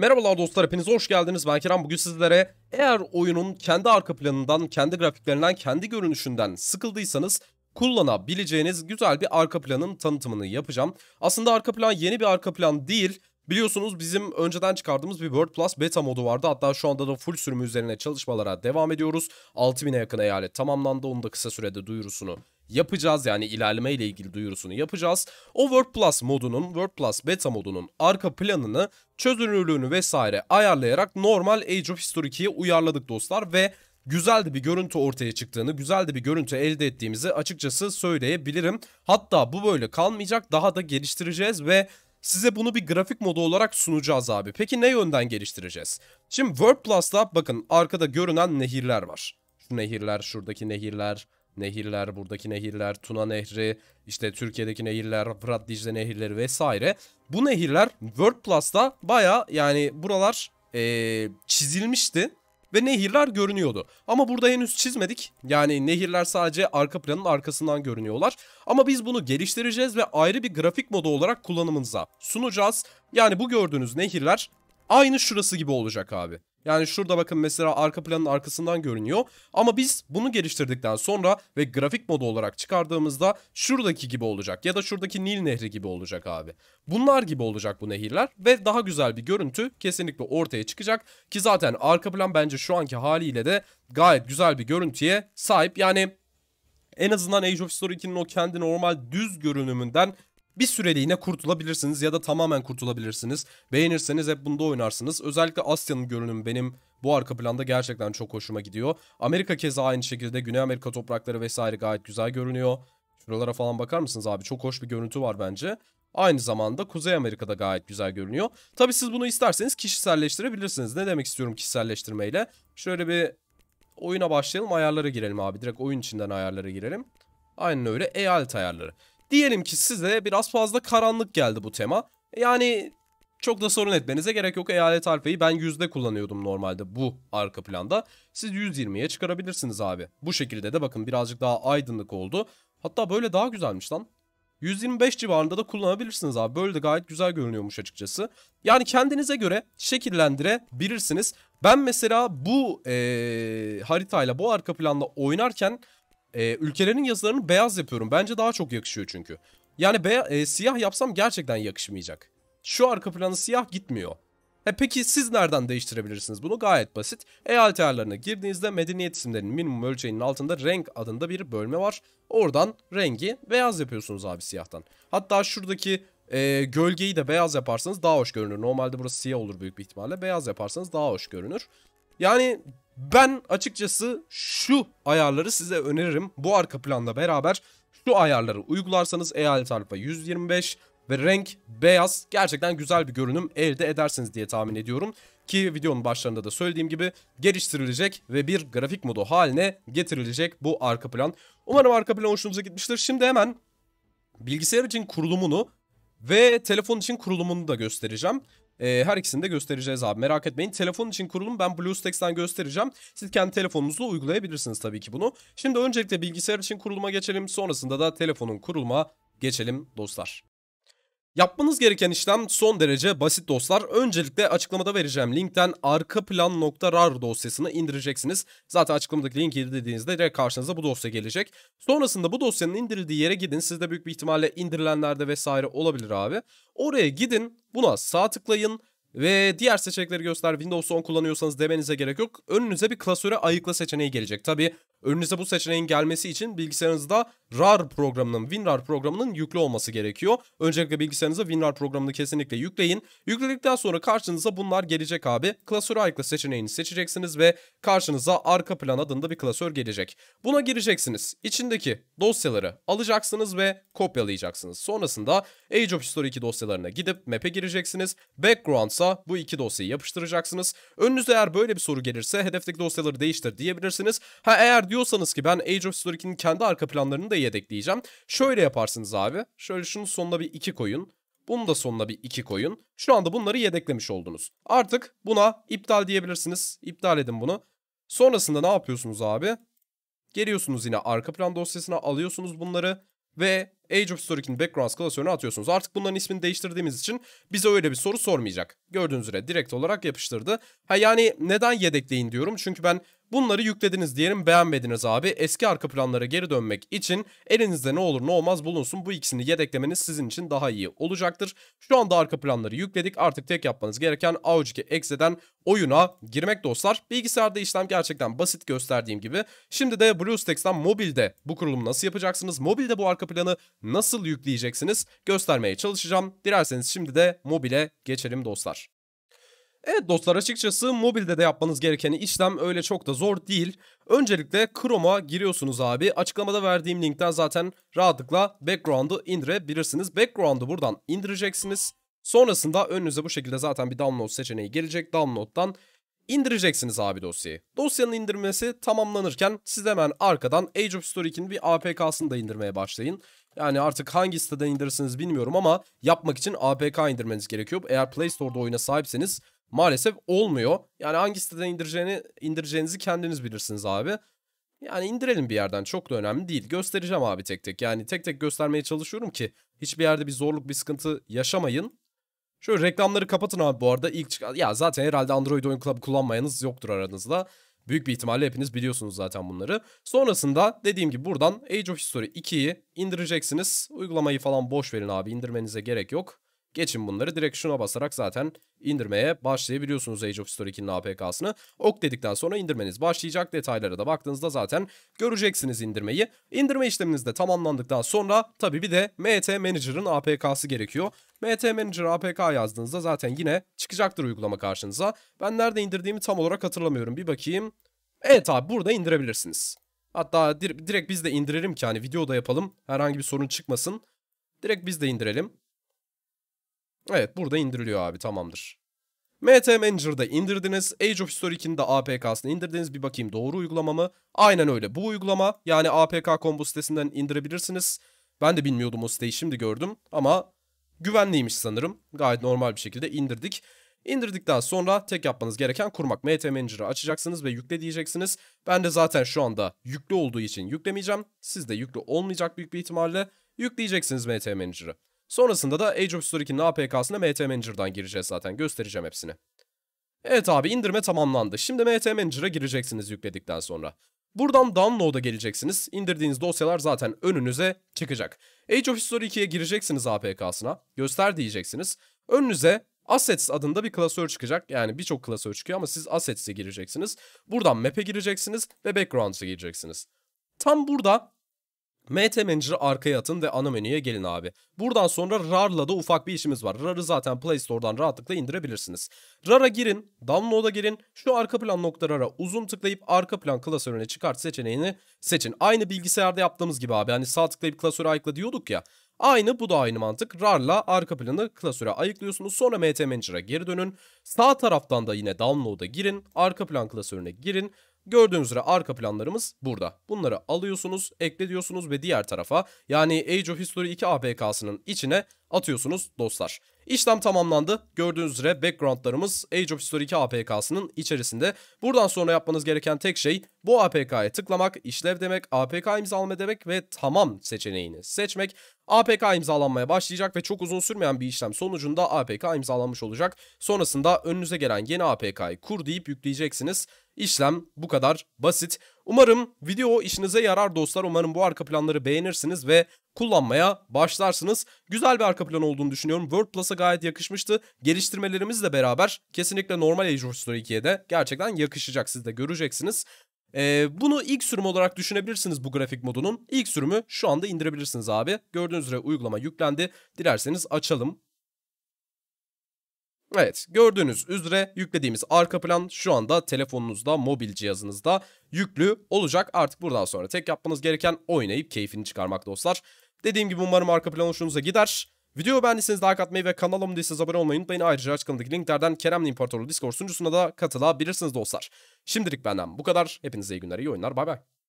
Merhabalar dostlar hepiniz hoş geldiniz. Ben Kerem bugün sizlere eğer oyunun kendi arka planından, kendi grafiklerinden, kendi görünüşünden sıkıldıysanız kullanabileceğiniz güzel bir arka planın tanıtımını yapacağım. Aslında arka plan yeni bir arka plan değil. Biliyorsunuz bizim önceden çıkardığımız bir Word Plus beta modu vardı. Hatta şu anda da full sürümü üzerine çalışmalara devam ediyoruz. 6000'e yakın eyalet tamamlandı. Onu da kısa sürede duyurusunu yapacağız. Yani ilerleme ile ilgili duyurusunu yapacağız. O Plus modunun, Plus beta modunun arka planını, çözünürlüğünü vesaire ayarlayarak normal Age of History 2'ye uyarladık dostlar ve güzel de bir görüntü ortaya çıktığını, güzel de bir görüntü elde ettiğimizi açıkçası söyleyebilirim. Hatta bu böyle kalmayacak. Daha da geliştireceğiz ve size bunu bir grafik modu olarak sunacağız abi. Peki ne yönden geliştireceğiz? Şimdi Plus'ta bakın arkada görünen nehirler var. Şu nehirler, şuradaki nehirler, Nehirler, buradaki nehirler, Tuna Nehri, işte Türkiye'deki nehirler, Fırat Dicle nehirleri vesaire. Bu nehirler World Plus'ta baya yani buralar ee, çizilmişti ve nehirler görünüyordu. Ama burada henüz çizmedik. Yani nehirler sadece arka planın arkasından görünüyorlar. Ama biz bunu geliştireceğiz ve ayrı bir grafik modu olarak kullanımınıza sunacağız. Yani bu gördüğünüz nehirler aynı şurası gibi olacak abi. Yani şurada bakın mesela arka planın arkasından görünüyor. Ama biz bunu geliştirdikten sonra ve grafik modu olarak çıkardığımızda şuradaki gibi olacak. Ya da şuradaki Nil Nehri gibi olacak abi. Bunlar gibi olacak bu nehirler ve daha güzel bir görüntü kesinlikle ortaya çıkacak. Ki zaten arka plan bence şu anki haliyle de gayet güzel bir görüntüye sahip. Yani en azından Age of Story 2'nin o kendi normal düz görünümünden bir süreliğine kurtulabilirsiniz ya da tamamen kurtulabilirsiniz. Beğenirseniz hep bunda oynarsınız. Özellikle Asya'nın görünümü benim bu arka planda gerçekten çok hoşuma gidiyor. Amerika keza aynı şekilde Güney Amerika toprakları vesaire gayet güzel görünüyor. Şuralara falan bakar mısınız abi? Çok hoş bir görüntü var bence. Aynı zamanda Kuzey Amerika'da gayet güzel görünüyor. Tabii siz bunu isterseniz kişiselleştirebilirsiniz. Ne demek istiyorum kişiselleştirmeyle? Şöyle bir oyuna başlayalım ayarlara girelim abi. Direkt oyun içinden ayarlara girelim. Aynen öyle e-alt ayarları. Diyelim ki size biraz fazla karanlık geldi bu tema. Yani çok da sorun etmenize gerek yok. Eyalet alfayı ben yüzde kullanıyordum normalde bu arka planda. Siz 120'ye çıkarabilirsiniz abi. Bu şekilde de bakın birazcık daha aydınlık oldu. Hatta böyle daha güzelmiş lan. 125 civarında da kullanabilirsiniz abi. Böyle de gayet güzel görünüyormuş açıkçası. Yani kendinize göre şekillendirebilirsiniz. Ben mesela bu ee, haritayla bu arka planda oynarken e, ülkelerin yazılarını beyaz yapıyorum. Bence daha çok yakışıyor çünkü. Yani be e, siyah yapsam gerçekten yakışmayacak. Şu arka planı siyah gitmiyor. E peki siz nereden değiştirebilirsiniz bunu? Gayet basit. E alt ayarlarına girdiğinizde medeniyet isimlerinin minimum ölçeğinin altında renk adında bir bölme var. Oradan rengi beyaz yapıyorsunuz abi siyahtan. Hatta şuradaki e, gölgeyi de beyaz yaparsanız daha hoş görünür. Normalde burası siyah olur büyük bir ihtimalle. Beyaz yaparsanız daha hoş görünür. Yani ben açıkçası şu ayarları size öneririm. Bu arka planda beraber şu ayarları uygularsanız eyalet alfa 125 ve renk beyaz gerçekten güzel bir görünüm elde edersiniz diye tahmin ediyorum. Ki videonun başlarında da söylediğim gibi geliştirilecek ve bir grafik modu haline getirilecek bu arka plan. Umarım arka plan hoşunuza gitmiştir. Şimdi hemen bilgisayar için kurulumunu ve telefon için kurulumunu da göstereceğim. E, her ikisini de göstereceğiz abi. Merak etmeyin. Telefon için kurulum ben BlueStacks'ten göstereceğim. Siz kendi telefonunuzla uygulayabilirsiniz tabii ki bunu. Şimdi öncelikle bilgisayar için kuruluma geçelim. Sonrasında da telefonun kuruluma geçelim dostlar. Yapmanız gereken işlem son derece basit dostlar. Öncelikle açıklamada vereceğim linkten arka plan.rar dosyasını indireceksiniz. Zaten açıklamadaki linki dediğinizde direkt karşınıza bu dosya gelecek. Sonrasında bu dosyanın indirildiği yere gidin. Sizde büyük bir ihtimalle indirilenlerde vesaire olabilir abi. Oraya gidin buna sağ tıklayın. Ve diğer seçenekleri göster Windows 10 kullanıyorsanız demenize gerek yok. Önünüze bir klasöre ayıkla seçeneği gelecek. Tabi Önünüze bu seçeneğin gelmesi için bilgisayarınızda RAR programının, WinRAR programının yüklü olması gerekiyor. Öncelikle bilgisayarınıza WinRAR programını kesinlikle yükleyin. Yükledikten sonra karşınıza bunlar gelecek abi. Klasör ayıkla seçeneğini seçeceksiniz ve karşınıza arka plan adında bir klasör gelecek. Buna gireceksiniz. İçindeki dosyaları alacaksınız ve kopyalayacaksınız. Sonrasında Age of History 2 dosyalarına gidip map'e gireceksiniz. Background'sa bu iki dosyayı yapıştıracaksınız. Önünüze eğer böyle bir soru gelirse hedefteki dosyaları değiştir diyebilirsiniz. Ha eğer diyorsanız ki ben Age of Story 2'nin kendi arka planlarını da yedekleyeceğim. Şöyle yaparsınız abi. Şöyle şunun sonuna bir 2 koyun. bunu da sonuna bir 2 koyun. Şu anda bunları yedeklemiş oldunuz. Artık buna iptal diyebilirsiniz. İptal edin bunu. Sonrasında ne yapıyorsunuz abi? Geliyorsunuz yine arka plan dosyasına alıyorsunuz bunları ve Age of Storyk'in Backgrounds klasörüne atıyorsunuz. Artık bunların ismini değiştirdiğimiz için bize öyle bir soru sormayacak. Gördüğünüz üzere direkt olarak yapıştırdı. Ha yani neden yedekleyin diyorum. Çünkü ben Bunları yüklediniz diyelim beğenmediniz abi. Eski arka planlara geri dönmek için elinizde ne olur ne olmaz bulunsun bu ikisini yedeklemeniz sizin için daha iyi olacaktır. Şu anda arka planları yükledik. Artık tek yapmanız gereken Audic'i X'den oyuna girmek dostlar. Bilgisayarda işlem gerçekten basit gösterdiğim gibi. Şimdi de BlueStacks'tan mobilde bu kurulumu nasıl yapacaksınız? Mobilde bu arka planı nasıl yükleyeceksiniz? Göstermeye çalışacağım. Dilerseniz şimdi de mobile geçelim dostlar. Evet dostlar açıkçası mobilde de yapmanız gereken işlem öyle çok da zor değil. Öncelikle Chrome'a giriyorsunuz abi. Açıklamada verdiğim linkten zaten rahatlıkla background'ı indirebilirsiniz. Background'ı buradan indireceksiniz. Sonrasında önünüze bu şekilde zaten bir download seçeneği gelecek. Download'dan indireceksiniz abi dosyayı. Dosyanın indirmesi tamamlanırken siz hemen arkadan Age of Story 2'nin bir APK'sını da indirmeye başlayın. Yani artık hangi siteden indirirsiniz bilmiyorum ama yapmak için APK indirmeniz gerekiyor. Eğer Play Store'da oyuna sahipseniz maalesef olmuyor. Yani hangi siteden indireceğini indireceğinizi kendiniz bilirsiniz abi. Yani indirelim bir yerden çok da önemli değil. Göstereceğim abi tek tek. Yani tek tek göstermeye çalışıyorum ki hiçbir yerde bir zorluk bir sıkıntı yaşamayın. Şöyle reklamları kapatın abi bu arada. ilk çıkan ya zaten herhalde Android Oyun Club kullanmayanız yoktur aranızda. Büyük bir ihtimalle hepiniz biliyorsunuz zaten bunları. Sonrasında dediğim gibi buradan Age of History 2'yi indireceksiniz. Uygulamayı falan boş verin abi indirmenize gerek yok. Geçin bunları direkt şuna basarak zaten indirmeye başlayabiliyorsunuz Age of History 2'nin APK'sını. Ok dedikten sonra indirmeniz başlayacak. Detaylara da baktığınızda zaten göreceksiniz indirmeyi. İndirme işleminiz de tamamlandıktan sonra tabi bir de MT Manager'ın APK'sı gerekiyor. MT Manager APK yazdığınızda zaten yine çıkacaktır uygulama karşınıza. Ben nerede indirdiğimi tam olarak hatırlamıyorum. Bir bakayım. Evet abi burada indirebilirsiniz. Hatta direkt biz de indirelim ki hani video da yapalım. Herhangi bir sorun çıkmasın. Direkt biz de indirelim. Evet burada indiriliyor abi tamamdır. MT Manager'da indirdiniz. Age of Historic'in de APK'sını indirdiniz. Bir bakayım doğru uygulama mı? Aynen öyle. Bu uygulama yani APK combo sitesinden indirebilirsiniz. Ben de bilmiyordum o siteyi şimdi gördüm ama güvenliymiş sanırım. Gayet normal bir şekilde indirdik. İndirdikten sonra tek yapmanız gereken kurmak. MT Manager'ı açacaksınız ve yükle diyeceksiniz. Ben de zaten şu anda yüklü olduğu için yüklemeyeceğim. Siz de yüklü olmayacak büyük bir ihtimalle yükleyeceksiniz MT Manager'ı. Sonrasında da Age of History 2'nin APK'sına MT Manager'dan gireceğiz zaten. Göstereceğim hepsini. Evet abi indirme tamamlandı. Şimdi MT Manager'a gireceksiniz yükledikten sonra. Buradan download'a geleceksiniz. İndirdiğiniz dosyalar zaten önünüze çıkacak. Age of History 2'ye gireceksiniz APK'sına. Göster diyeceksiniz. Önünüze Assets adında bir klasör çıkacak. Yani birçok klasör çıkıyor ama siz Assets'e gireceksiniz. Buradan Map'e gireceksiniz ve Background'a gireceksiniz. Tam burada MT Manager'ı arkaya atın ve ana menüye gelin abi. Buradan sonra RAR'la da ufak bir işimiz var. RAR'ı zaten Play Store'dan rahatlıkla indirebilirsiniz. RAR'a girin, Download'a girin. Şu arka plan nokta uzun tıklayıp arka plan klasörüne çıkart seçeneğini seçin. Aynı bilgisayarda yaptığımız gibi abi. Hani sağ tıklayıp klasörü ayıkla diyorduk ya. Aynı bu da aynı mantık. RAR'la arka planı klasöre ayıklıyorsunuz. Sonra MT Manager'a geri dönün. Sağ taraftan da yine download'a girin. Arka plan klasörüne girin. Gördüğünüz üzere arka planlarımız burada. Bunları alıyorsunuz, ekle ve diğer tarafa yani Age of History 2 APK'sının içine atıyorsunuz dostlar. İşlem tamamlandı. Gördüğünüz üzere backgroundlarımız Age of History 2 APK'sının içerisinde. Buradan sonra yapmanız gereken tek şey bu APK'ya tıklamak, işlev demek, APK imzalama demek ve tamam seçeneğini seçmek. APK imzalanmaya başlayacak ve çok uzun sürmeyen bir işlem sonucunda APK imzalanmış olacak. Sonrasında önünüze gelen yeni APK'yı kur deyip yükleyeceksiniz. İşlem bu kadar basit. Umarım video işinize yarar dostlar. Umarım bu arka planları beğenirsiniz ve kullanmaya başlarsınız. Güzel bir arka plan olduğunu düşünüyorum. WordPlus'a gayet yakışmıştı. Geliştirmelerimizle beraber kesinlikle normal Age of Story 2'ye de gerçekten yakışacak. Siz de göreceksiniz. Ee, bunu ilk sürüm olarak düşünebilirsiniz bu grafik modunun. İlk sürümü şu anda indirebilirsiniz abi. Gördüğünüz üzere uygulama yüklendi. Dilerseniz açalım. Evet gördüğünüz üzere yüklediğimiz arka plan şu anda telefonunuzda mobil cihazınızda yüklü olacak. Artık buradan sonra tek yapmanız gereken oynayıp keyfini çıkarmak dostlar. Dediğim gibi umarım arka plan hoşunuza gider. Videoyu beğendiyseniz like atmayı ve kanalıma değilseniz abone olmayı unutmayın. Ayrıca açıklamadaki linklerden Kerem'le İmparatorluğu Discord sunucusuna da katılabilirsiniz dostlar. Şimdilik benden bu kadar. Hepinize iyi günler, iyi oyunlar. Bay bay.